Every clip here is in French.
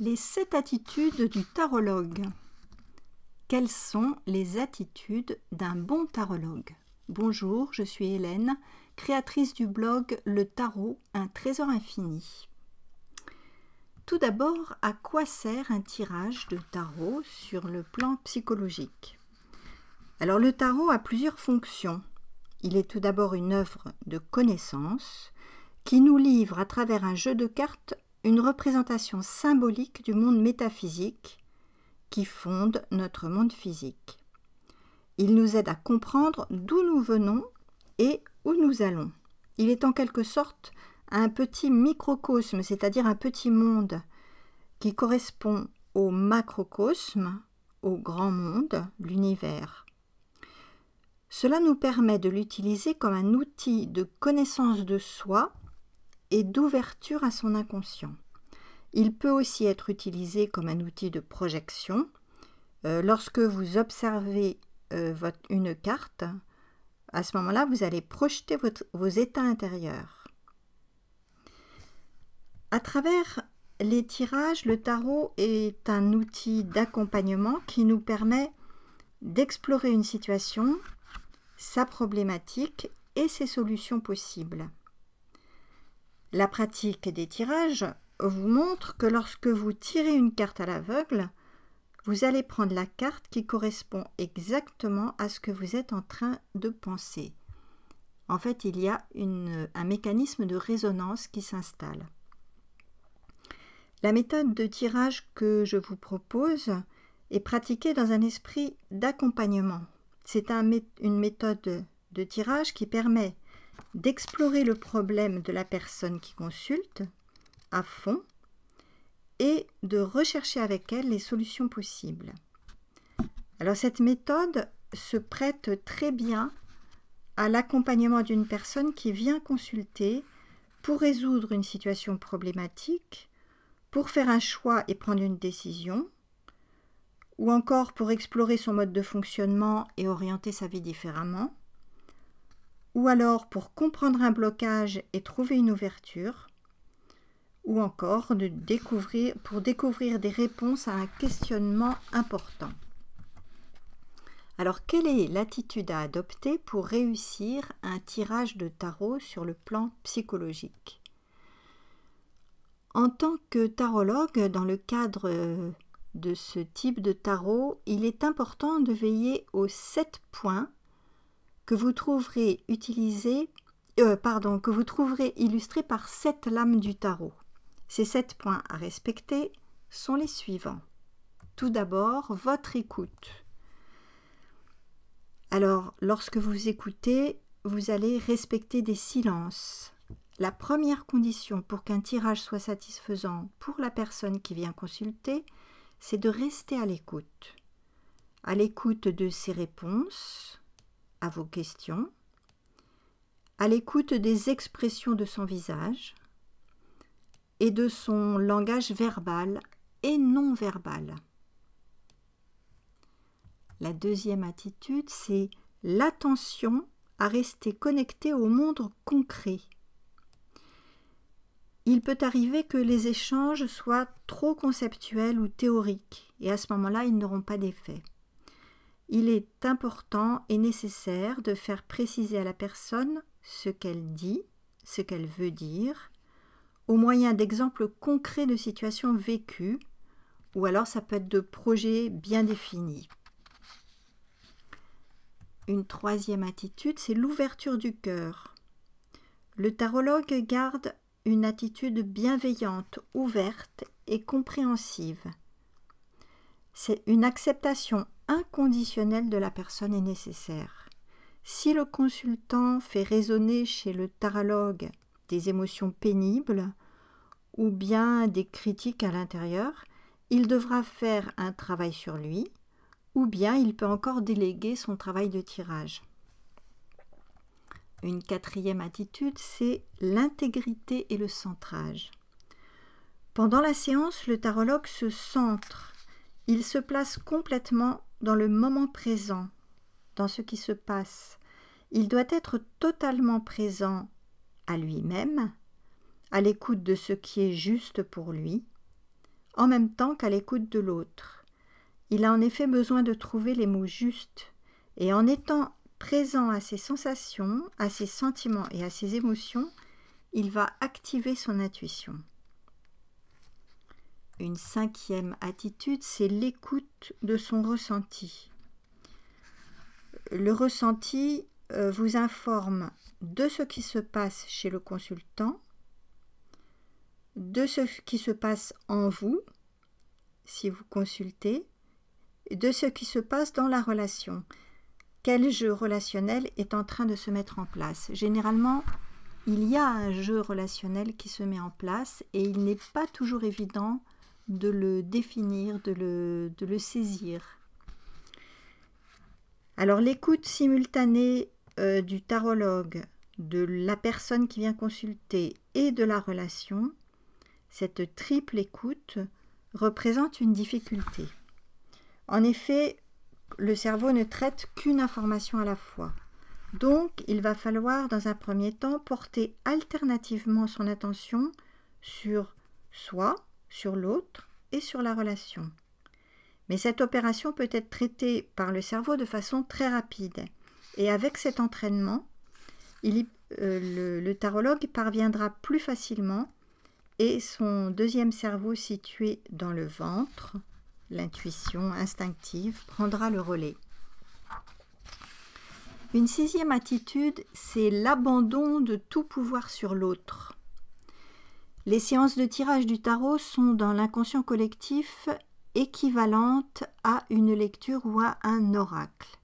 Les sept attitudes du tarologue. Quelles sont les attitudes d'un bon tarologue Bonjour, je suis Hélène, créatrice du blog Le Tarot, un trésor infini. Tout d'abord, à quoi sert un tirage de tarot sur le plan psychologique Alors le tarot a plusieurs fonctions. Il est tout d'abord une œuvre de connaissance qui nous livre à travers un jeu de cartes une représentation symbolique du monde métaphysique qui fonde notre monde physique. Il nous aide à comprendre d'où nous venons et où nous allons. Il est en quelque sorte un petit microcosme, c'est-à-dire un petit monde qui correspond au macrocosme, au grand monde, l'univers. Cela nous permet de l'utiliser comme un outil de connaissance de soi d'ouverture à son inconscient. Il peut aussi être utilisé comme un outil de projection. Euh, lorsque vous observez euh, une carte, à ce moment-là, vous allez projeter vos états intérieurs. À travers les tirages, le tarot est un outil d'accompagnement qui nous permet d'explorer une situation, sa problématique et ses solutions possibles. La pratique des tirages vous montre que lorsque vous tirez une carte à l'aveugle, vous allez prendre la carte qui correspond exactement à ce que vous êtes en train de penser. En fait, il y a un mécanisme de résonance qui s'installe. La méthode de tirage que je vous propose est pratiquée dans un esprit d'accompagnement. C'est une méthode de tirage qui permet d'explorer le problème de la personne qui consulte à fond et de rechercher avec elle les solutions possibles. Alors cette méthode se prête très bien à l'accompagnement d'une personne qui vient consulter pour résoudre une situation problématique, pour faire un choix et prendre une décision, ou encore pour explorer son mode de fonctionnement et orienter sa vie différemment, ou alors pour comprendre un blocage et trouver une ouverture, ou encore de découvrir, pour découvrir des réponses à un questionnement important. Alors, quelle est l'attitude à adopter pour réussir un tirage de tarot sur le plan psychologique En tant que tarologue, dans le cadre de ce type de tarot, il est important de veiller aux sept points que vous trouverez utilisé, euh, pardon, que vous trouverez illustré par sept lames du tarot. Ces sept points à respecter sont les suivants. Tout d'abord, votre écoute. Alors, lorsque vous écoutez, vous allez respecter des silences. La première condition pour qu'un tirage soit satisfaisant pour la personne qui vient consulter, c'est de rester à l'écoute. À l'écoute de ses réponses, à vos questions, à l'écoute des expressions de son visage et de son langage verbal et non verbal. La deuxième attitude, c'est l'attention à rester connecté au monde concret. Il peut arriver que les échanges soient trop conceptuels ou théoriques, et à ce moment-là, ils n'auront pas d'effet il est important et nécessaire de faire préciser à la personne ce qu'elle dit, ce qu'elle veut dire, au moyen d'exemples concrets de situations vécues, ou alors ça peut être de projets bien définis. Une troisième attitude, c'est l'ouverture du cœur. Le tarologue garde une attitude bienveillante, ouverte et compréhensive. C'est une acceptation inconditionnel de la personne est nécessaire. Si le consultant fait résonner chez le tarologue des émotions pénibles ou bien des critiques à l'intérieur, il devra faire un travail sur lui ou bien il peut encore déléguer son travail de tirage. Une quatrième attitude, c'est l'intégrité et le centrage. Pendant la séance, le tarologue se centre. Il se place complètement dans le moment présent, dans ce qui se passe. Il doit être totalement présent à lui-même, à l'écoute de ce qui est juste pour lui, en même temps qu'à l'écoute de l'autre. Il a en effet besoin de trouver les mots justes, et en étant présent à ses sensations, à ses sentiments et à ses émotions, il va activer son intuition. Une cinquième attitude, c'est l'écoute de son ressenti. Le ressenti euh, vous informe de ce qui se passe chez le consultant, de ce qui se passe en vous, si vous consultez, de ce qui se passe dans la relation. Quel jeu relationnel est en train de se mettre en place Généralement, il y a un jeu relationnel qui se met en place et il n'est pas toujours évident de le définir, de le, saisir. Alors l'écoute simultanée euh, du tarologue, de la personne qui vient consulter et de la relation, cette triple écoute représente une difficulté. En effet, le cerveau ne traite qu'une information à la fois. Donc, il va falloir, dans un premier temps, porter alternativement son attention sur soi, sur l'autre et sur la relation. Mais cette opération peut être traitée par le cerveau de façon très rapide. Et avec cet entraînement, euh, le tarologue parviendra plus facilement et son deuxième cerveau situé dans le ventre, l'intuition instinctive, prendra le relais. Une sixième attitude, c'est l'abandon de tout pouvoir sur l'autre. Les séances de tirage du tarot sont dans l'inconscient collectif équivalentes à une lecture ou à un oracle.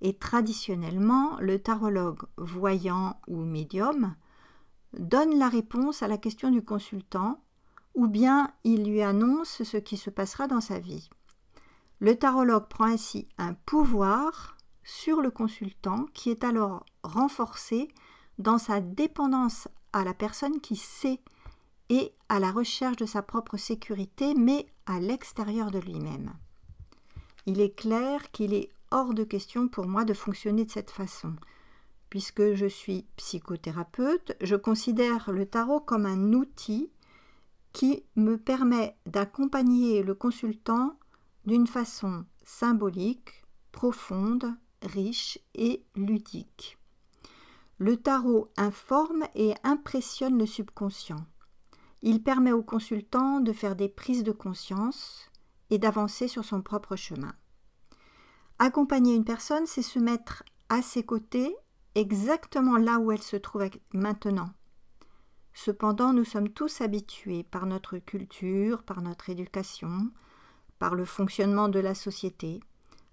Et traditionnellement, le tarologue voyant ou médium donne la réponse à la question du consultant ou bien il lui annonce ce qui se passera dans sa vie. Le tarologue prend ainsi un pouvoir sur le consultant qui est alors renforcé dans sa dépendance à la personne qui sait et à la recherche de sa propre sécurité, mais à l'extérieur de lui-même. Il est clair qu'il est hors de question pour moi de fonctionner de cette façon. Puisque je suis psychothérapeute, je considère le tarot comme un outil qui me permet d'accompagner le consultant d'une façon symbolique, profonde, riche et ludique. Le tarot informe et impressionne le subconscient. Il permet au consultant de faire des prises de conscience et d'avancer sur son propre chemin. Accompagner une personne, c'est se mettre à ses côtés, exactement là où elle se trouve maintenant. Cependant, nous sommes tous habitués par notre culture, par notre éducation, par le fonctionnement de la société,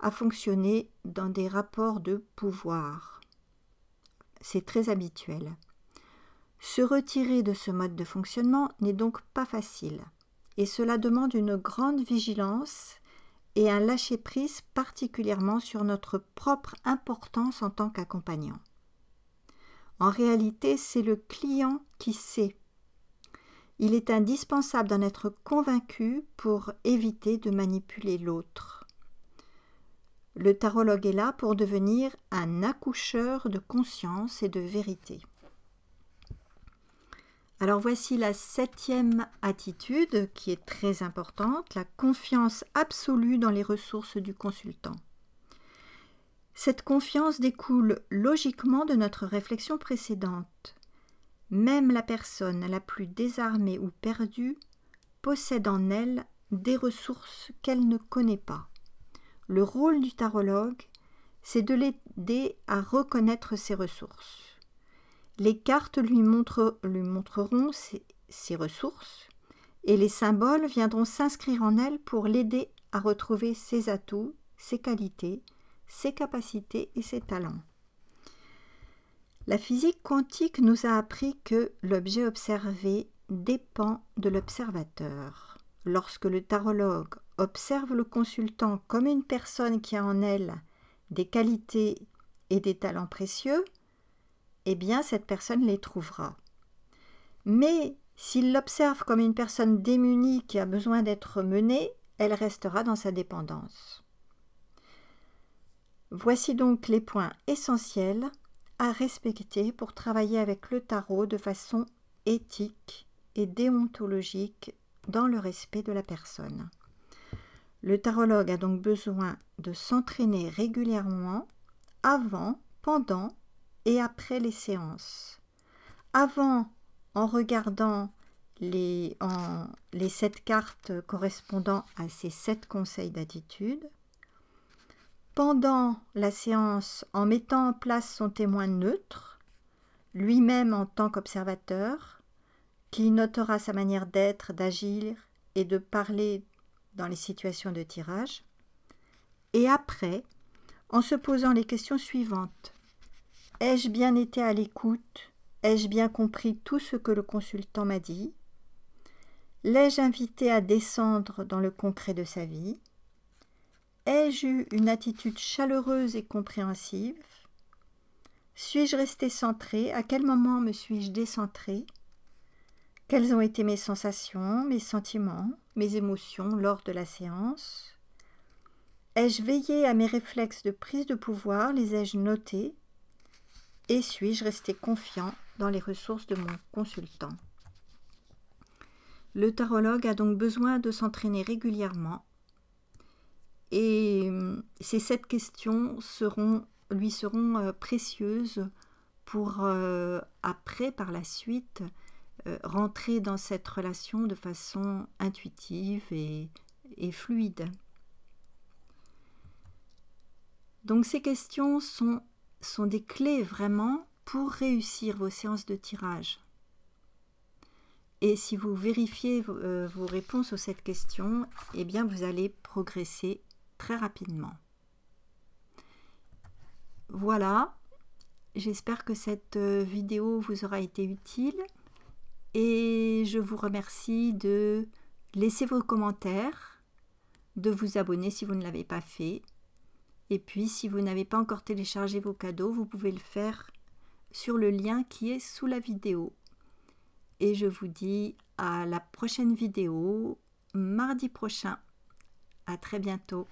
à fonctionner dans des rapports de pouvoir. C'est très habituel. Se retirer de ce mode de fonctionnement n'est donc pas facile, et cela demande une grande vigilance et un lâcher-prise particulièrement sur notre propre importance en tant qu'accompagnant. En réalité, c'est le client qui sait. Il est indispensable d'en être convaincu pour éviter de manipuler l'autre. Le tarologue est là pour devenir un accoucheur de conscience et de vérité. Alors voici la septième attitude qui est très importante, la confiance absolue dans les ressources du consultant. Cette confiance découle logiquement de notre réflexion précédente. Même la personne la plus désarmée ou perdue possède en elle des ressources qu'elle ne connaît pas. Le rôle du tarologue, c'est de l'aider à reconnaître ses ressources. Les cartes lui, montreront ses, ses ressources et les symboles viendront s'inscrire en elle pour l'aider à retrouver ses atouts, ses qualités, ses capacités et ses talents. La physique quantique nous a appris que l'objet observé dépend de l'observateur. Lorsque le tarologue observe le consultant comme une personne qui a en elle des qualités et des talents précieux, eh bien cette personne les trouvera. Mais s'il l'observe comme une personne démunie qui a besoin d'être menée, elle restera dans sa dépendance. Voici donc les points essentiels à respecter pour travailler avec le tarot de façon éthique et déontologique dans le respect de la personne. Le tarologue a donc besoin de s'entraîner régulièrement avant, pendant et après les séances. Avant, en regardant les, les sept cartes correspondant à ces sept conseils d'attitude, pendant la séance, en mettant en place son témoin neutre, lui-même en tant qu'observateur, qui notera sa manière d'être, d'agir et de parler dans les situations de tirage, et après, en se posant les questions suivantes. Ai-je bien été à l'écoute Ai-je bien compris tout ce que le consultant m'a dit L'ai-je invité à descendre dans le concret de sa vie Ai-je eu une attitude chaleureuse et compréhensive Suis-je resté centré À quel moment me suis-je décentré Quelles ont été mes sensations, mes sentiments, mes émotions lors de la séance Ai-je veillé à mes réflexes de prise de pouvoir Les ai-je notés et suis-je resté confiant dans les ressources de mon consultant Le tarologue a donc besoin de s'entraîner régulièrement et euh, ces sept questions lui seront euh, précieuses pour euh, après, par la suite, rentrer dans cette relation de façon intuitive et, et fluide. Donc ces questions sont sont des clés vraiment pour réussir vos séances de tirage. Et si vous vérifiez euh, vos réponses à cette question, eh bien vous allez progresser très rapidement. Voilà, j'espère que cette euh, vidéo vous aura été utile et je vous remercie de laisser vos commentaires, de vous abonner si vous ne l'avez pas fait et puis, si vous n'avez pas encore téléchargé vos cadeaux, vous pouvez le faire sur le lien qui est sous la vidéo. Et je vous dis à la prochaine vidéo, mardi prochain. À très bientôt.